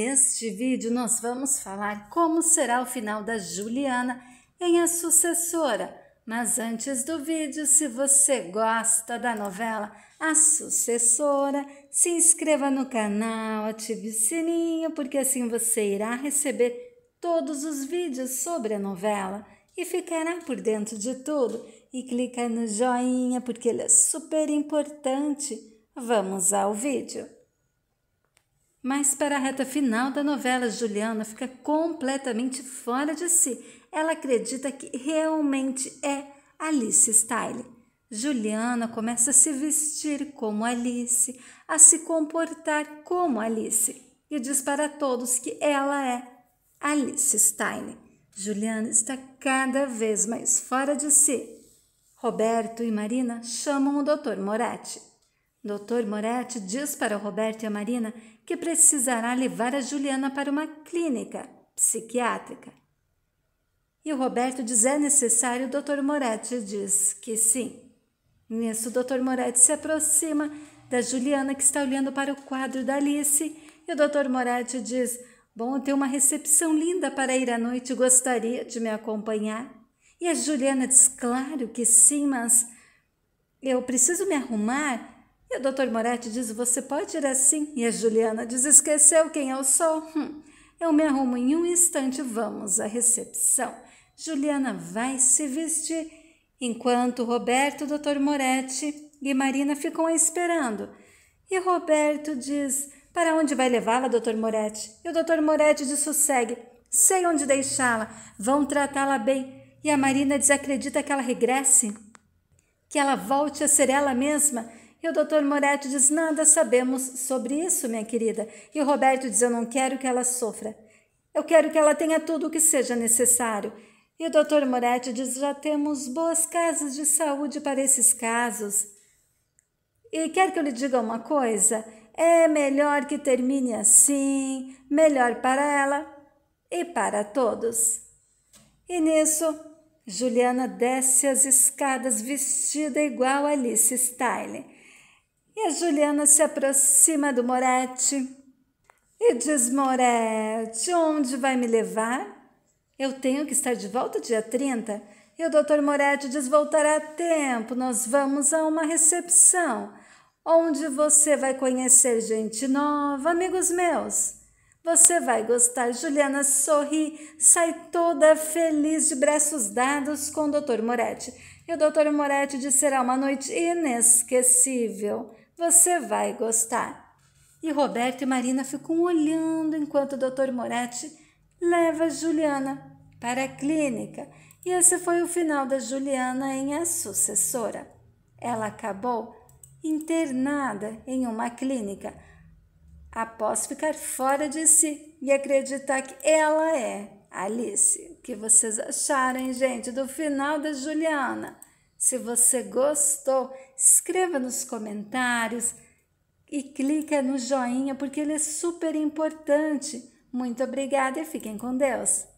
Neste vídeo, nós vamos falar como será o final da Juliana em A Sucessora. Mas antes do vídeo, se você gosta da novela A Sucessora, se inscreva no canal, ative o sininho, porque assim você irá receber todos os vídeos sobre a novela e ficará por dentro de tudo. E clica no joinha, porque ele é super importante. Vamos ao vídeo. Mas para a reta final da novela, Juliana fica completamente fora de si. Ela acredita que realmente é Alice Style. Juliana começa a se vestir como Alice, a se comportar como Alice e diz para todos que ela é Alice Style. Juliana está cada vez mais fora de si. Roberto e Marina chamam o Dr. Moratti. Doutor Moretti diz para o Roberto e a Marina que precisará levar a Juliana para uma clínica psiquiátrica. E o Roberto diz é necessário, o doutor Moretti diz que sim. Nisso, o doutor Moretti se aproxima da Juliana que está olhando para o quadro da Alice e o Doutor Moretti diz: Bom, tem uma recepção linda para ir à noite, gostaria de me acompanhar? E a Juliana diz: Claro que sim, mas eu preciso me arrumar e o Dr. Moretti diz: Você pode ir assim? E a Juliana diz: Esqueceu quem eu sou? Hum, eu me arrumo em um instante, vamos à recepção. Juliana vai se vestir, enquanto Roberto, Dr. Moretti e Marina ficam esperando. E Roberto diz: Para onde vai levá-la, Dr. Moretti? E o Dr. Moretti diz: Sossegue, sei onde deixá-la, vão tratá-la bem. E a Marina desacredita que ela regresse, que ela volte a ser ela mesma e o doutor Moretti diz: Nada sabemos sobre isso, minha querida. E o Roberto diz: Eu não quero que ela sofra. Eu quero que ela tenha tudo o que seja necessário. E o doutor Moretti diz: Já temos boas casas de saúde para esses casos. E quer que eu lhe diga uma coisa? É melhor que termine assim, melhor para ela e para todos. E nisso, Juliana desce as escadas vestida igual Alice Style. E a Juliana se aproxima do Moretti e diz: Moretti, onde vai me levar? Eu tenho que estar de volta dia 30. E o doutor Moretti diz: voltará a tempo, nós vamos a uma recepção, onde você vai conhecer gente nova, amigos meus. Você vai gostar. Juliana sorri, sai toda feliz de braços dados com o Dr. Moretti. E o Dr. Moretti diz: será uma noite inesquecível. Você vai gostar. E Roberto e Marina ficam olhando enquanto o Dr. Moretti leva Juliana para a clínica. E esse foi o final da Juliana em A Sucessora. Ela acabou internada em uma clínica após ficar fora de si e acreditar que ela é Alice. O que vocês acharem, gente, do final da Juliana? Se você gostou, escreva nos comentários e clica no joinha porque ele é super importante. Muito obrigada e fiquem com Deus!